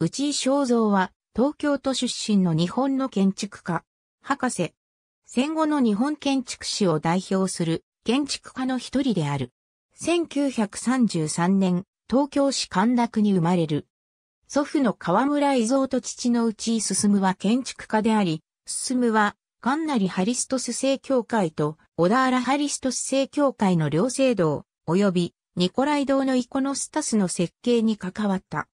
内井正造は、東京都出身の日本の建築家、博士。戦後の日本建築史を代表する建築家の一人である。1933年、東京市陥落に生まれる。祖父の河村伊蔵と父の内井進は建築家であり、進は、カンナリハリストス正教会と小田原ハリストス正教会の両聖堂、及びニコライ堂のイコノスタスの設計に関わった。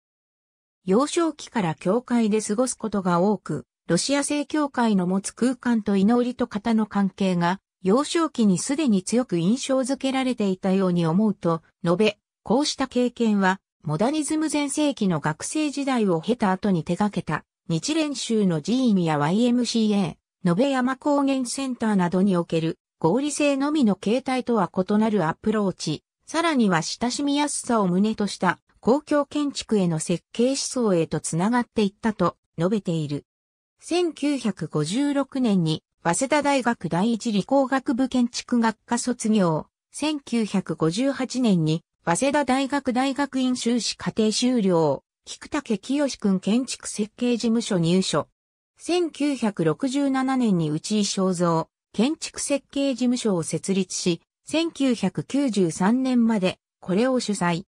幼少期から教会で過ごすことが多く、ロシア正教会の持つ空間と祈りと型の関係が、幼少期にすでに強く印象づけられていたように思うと、述べ、こうした経験は、モダニズム前世紀の学生時代を経た後に手掛けた、日蓮宗の寺院や YMCA、野辺山高原センターなどにおける合理性のみの形態とは異なるアプローチ、さらには親しみやすさを旨とした公共建築への設計思想へとつながっていったと述べている。1956年に早稲田大学第一理工学部建築学科卒業。1958年に早稲田大学大学院修士課程修了。菊竹清君建築設計事務所入所。1967年に内井正造建築設計事務所を設立し、1993年までこれを主催。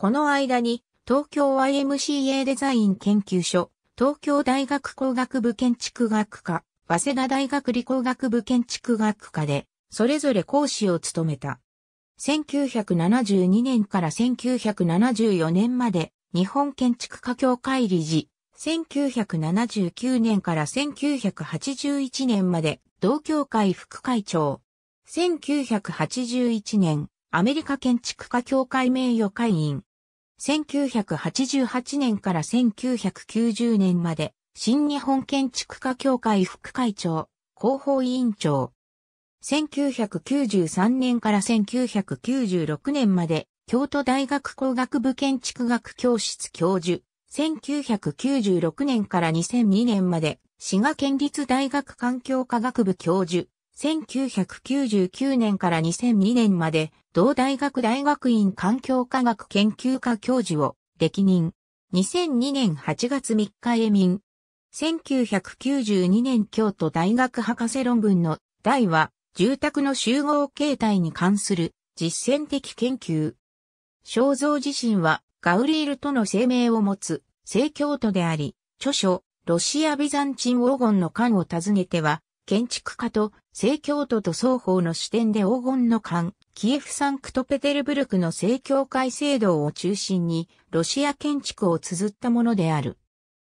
この間に、東京 YMCA デザイン研究所、東京大学工学部建築学科、早稲田大学理工学部建築学科で、それぞれ講師を務めた。1972年から1974年まで、日本建築家協会理事、1979年から1981年まで、同協会副会長。1981年、アメリカ建築家協会名誉会員。1988年から1990年まで、新日本建築家協会副会長、広報委員長。1993年から1996年まで、京都大学工学部建築学教室教授。1996年から2002年まで、滋賀県立大学環境科学部教授。1999年から2002年まで、同大学大学院環境科学研究科教授を歴任。2002年8月3日へ民。1992年京都大学博士論文の題は、住宅の集合形態に関する実践的研究。肖像自身はガウリールとの生命を持つ聖教徒であり、著書、ロシア・ビザンチン黄金の間を訪ねては、建築家と聖教徒と双方の視点で黄金の勘、キエフサンクトペテルブルクの聖教会制度を中心に、ロシア建築を綴ったものである。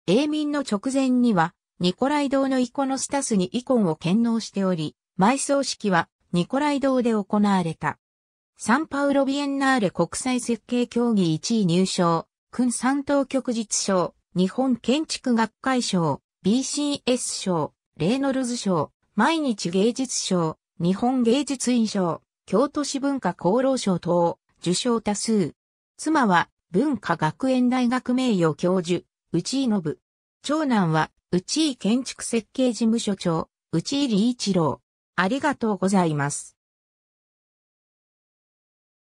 英民の直前には、ニコライ堂のイコノスタスにイコンを献納しており、埋葬式はニコライ堂で行われた。サンパウロビエンナーレ国際設計協議1位入賞、君三等局実賞、日本建築学会賞、BCS 賞、レーノルズ賞、毎日芸術賞、日本芸術院賞、京都市文化功労賞等、受賞多数。妻は、文化学園大学名誉教授、内井信。長男は、内井建築設計事務所長、内井理一郎。ありがとうございます。